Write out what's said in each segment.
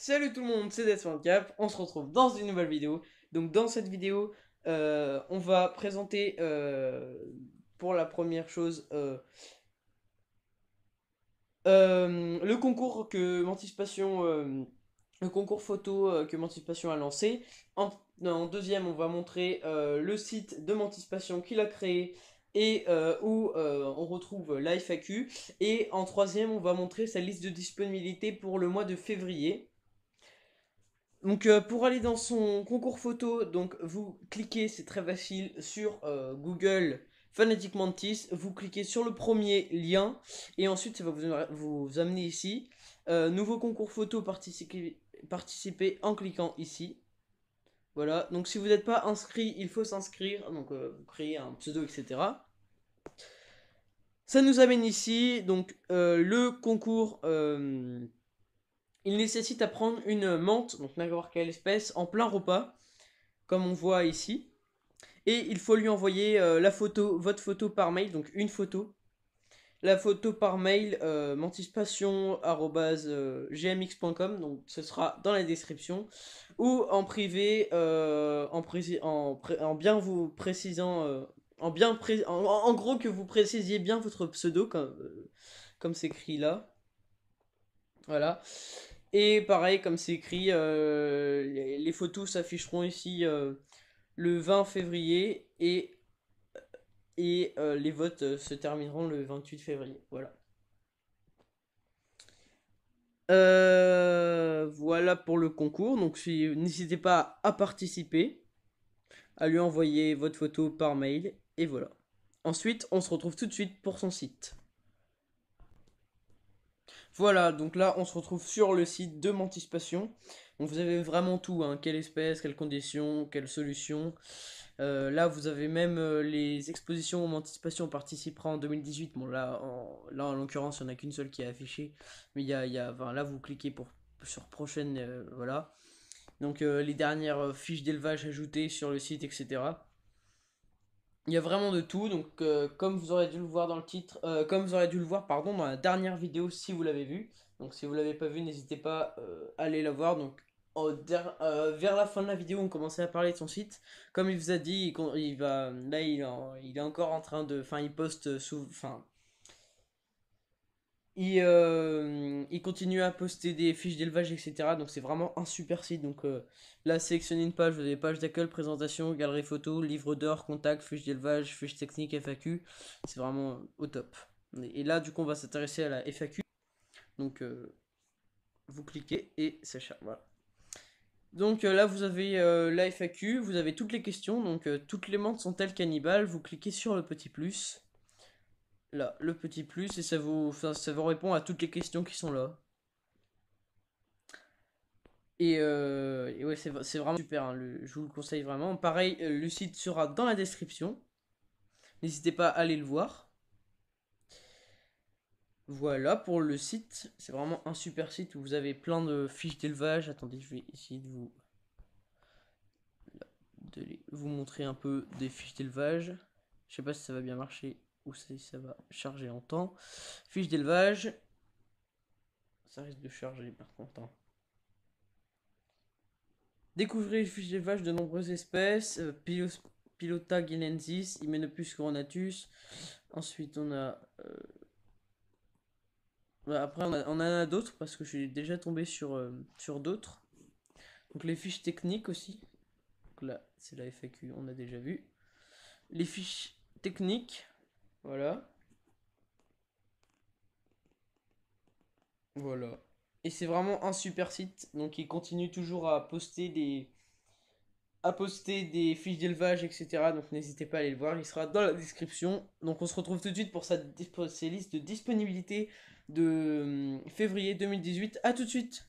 Salut tout le monde, c'est Death24, on se retrouve dans une nouvelle vidéo. Donc dans cette vidéo, euh, on va présenter euh, pour la première chose euh, le concours que le concours photo que Mantispation a lancé. En, deuxième, on va montrer le site de Mantispation qu'il a créé et où on retrouve FAQ. Et en troisième, on va montrer sa liste de disponibilité pour le mois de février. Donc euh, pour aller dans son concours photo, donc vous cliquez, c'est très facile, sur euh, Google Fanatic Mantis, vous cliquez sur le premier lien, et ensuite ça va vous, vous amener ici. Euh, nouveau concours photo, participer, participer en cliquant ici. Voilà, donc si vous n'êtes pas inscrit, il faut s'inscrire, donc vous créez un pseudo, etc. Ça nous amène ici, donc le concours... Il nécessite à prendre une menthe, donc n'importe quelle espèce, en plein repas, comme on voit ici. Et il faut lui envoyer euh, la photo, votre photo par mail, donc une photo. La photo par mail euh, euh donc ce sera dans la description, ou en privé, euh, en, bien vous précisant, en, bien en, gros que vous précisiez bien votre pseudo, comme c'est écrit là. Voilà. Et pareil, comme c'est écrit, euh, les photos s'afficheront ici euh, le 20 février et, euh, et les votes se termineront le 28 février. Voilà. voilà pour le concours. Donc n'hésitez pas à participer, à lui envoyer votre photo par mail. Et voilà. Ensuite, on se retrouve tout de suite pour son site. Voilà, donc là, on se retrouve sur le site de Mantispation. vous avez vraiment tout, hein. quelle espèce, quelles conditions, quelles solutions. Euh, là, vous avez même euh, les expositions où Mantispation participera en 2018. Bon, là, en, là, en l'occurrence, il n'y en a qu'une seule qui est affichée. Mais il y a, y a là, vous cliquez pour, sur prochaine, euh, voilà. Donc, les dernières fiches d'élevage ajoutées sur le site, etc. Il y a vraiment de tout, donc euh, comme vous aurez dû le voir dans le titre, euh, comme vous aurez dû le voir pardon dans la dernière vidéo si vous l'avez vu. Donc si vous l'avez pas vu, n'hésitez pas euh, à aller la voir. Donc vers la fin de la vidéo, on commençait à parler de son site. Comme il vous a dit, il, va là il, est encore en train de, enfin il poste sous, enfin euh, il, continue à poster des fiches d'élevage, etc. Donc c'est vraiment un super site. Donc euh, là, sélectionnez une page, vous avez page d'accueil, présentation, galerie photo, livre d'or, contact, fiches d'élevage, fiches techniques, FAQ. C'est vraiment au top. Et là, du coup, on va s'intéresser à la FAQ. Donc euh, vous cliquez et c'est cher. Voilà. Donc là, vous avez la FAQ, vous avez toutes les questions. Donc toutes les menthes sont-elles cannibales Vous cliquez sur le petit plus là, le petit plus, et ça vous, ça, vous répond à toutes les questions qui sont là. Et, euh, ouais, c'est vraiment super, hein, je vous le conseille vraiment. Pareil, euh, le site sera dans la description. N'hésitez pas à aller le voir. Voilà pour le site. C'est vraiment un super site où vous avez plein de fiches d'élevage. Attendez, je vais essayer de vous, de vous montrer un peu des fiches d'élevage. Je sais pas si ça va bien marcher ça va charger en temps. Fiche d'élevage. Ça risque de charger par contre. découvrir hein. Découvrez les fiches d'élevage de nombreuses espèces. Euh, Pilota guinensis, Hymenopus coronatus. Ensuite, on a. Euh, bah, après, on, en a d'autres parce que je suis déjà tombé sur, euh, sur d'autres. Donc, les fiches techniques aussi. là, c'est la FAQ, on a déjà vu. Les fiches techniques. Voilà. Voilà. Et c'est vraiment un super site. Donc il continue toujours à poster des à poster des fiches d'élevage, etc. Donc n'hésitez pas à aller le voir, il sera dans la description. Donc on se retrouve tout de suite pour sa, liste de disponibilité de euh, février 2018. A tout de suite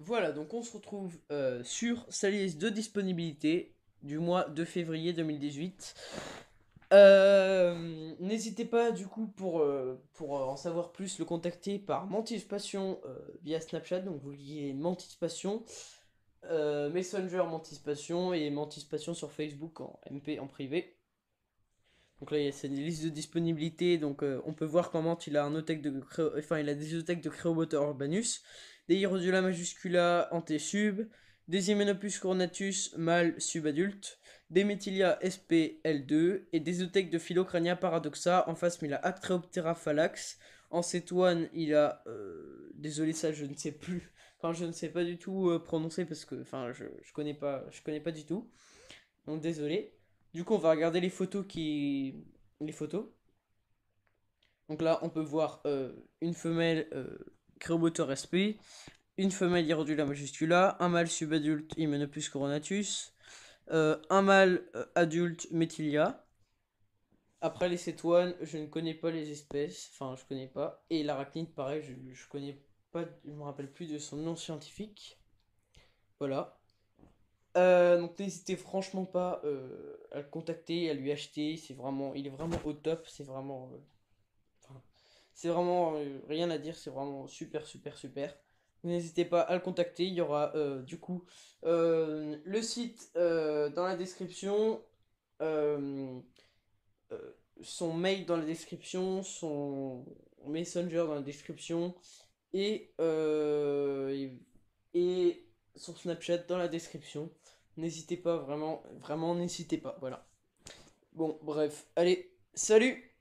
Voilà, donc on se retrouve euh, sur sa liste de disponibilité du mois de février 2018. Euh, n'hésitez pas du coup pour, euh, pour euh, en savoir plus le contacter par Mantis Passion via Snapchat, donc vous liez Mantispation, Messenger Passion et Passion sur Facebook en MP en privé. Donc là il y a une liste de disponibilité, donc on peut voir comment il a un de enfin il a des othèques de Créoboter Urbanus, des Hierodula Majuscula, t sub Hymenopus cornatus mâle subadulte, Des sp. SPL2 et Désothèque de Philocrania paradoxa. En face, il a Actreoptera phalax. En cétoine, il a. Euh, désolé, ça je ne sais plus. Enfin, je ne sais pas du tout euh, prononcer parce que enfin, je ne connais, pas, je connais pas du tout. Donc désolé. Du coup, on va regarder les photos qui. Les photos. Donc là, on peut voir euh, une femelle euh, SP, une femelle Hirondula majuscula, un mâle subadulte Hymenopus coronatus, euh, un mâle euh, adulte Methylia. Après les cétoines, je ne connais pas les espèces, enfin je connais pas. Et l'arachnide, pareil, je, ne connais pas, je me rappelle plus de son nom scientifique. Voilà. Euh, donc n'hésitez franchement pas à le contacter, à lui acheter. C'est vraiment, il est vraiment au top. C'est vraiment, c'est vraiment rien à dire. C'est vraiment super, super, super. N'hésitez pas à le contacter. Il y aura euh, du coup euh, le site euh, dans la description, son mail dans la description, son messenger dans la description et, et son Snapchat dans la description. N'hésitez pas vraiment, vraiment n'hésitez pas. Voilà. Bon, bref, allez, salut